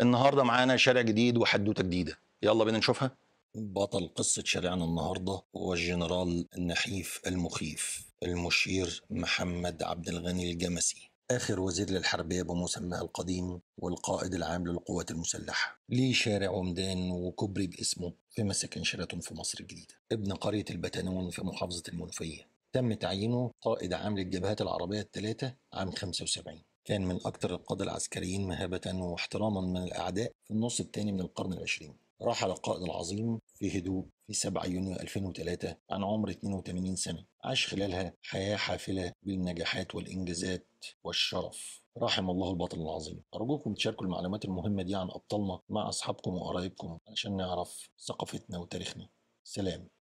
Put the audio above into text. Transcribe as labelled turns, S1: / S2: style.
S1: النهارده معانا شارع جديد وحدوته جديده يلا بينا نشوفها بطل قصة شارعنا النهاردة هو الجنرال النحيف المخيف المشير محمد عبد الغني الجمسي آخر وزير للحربية بمسماه القديم والقائد العام للقوات المسلحة ليه شارع ومدان وكوبري باسمه في مساكن شيراتون في مصر الجديدة ابن قرية البتنون في محافظة المنوفية تم تعيينه قائد عام للجبهات العربية الثلاثة عام 75 كان من أكثر القادة العسكريين مهابة واحتراما من الأعداء في النص الثاني من القرن العشرين رحل القائد العظيم في هدوء في 7 يونيو 2003 عن عمر 82 سنة عاش خلالها حياة حافلة بالنجاحات والإنجازات والشرف رحم الله البطل العظيم أرجوكم تشاركوا المعلومات المهمة دي عن أبطالنا مع أصحابكم وقرايبكم عشان نعرف ثقافتنا وتاريخنا سلام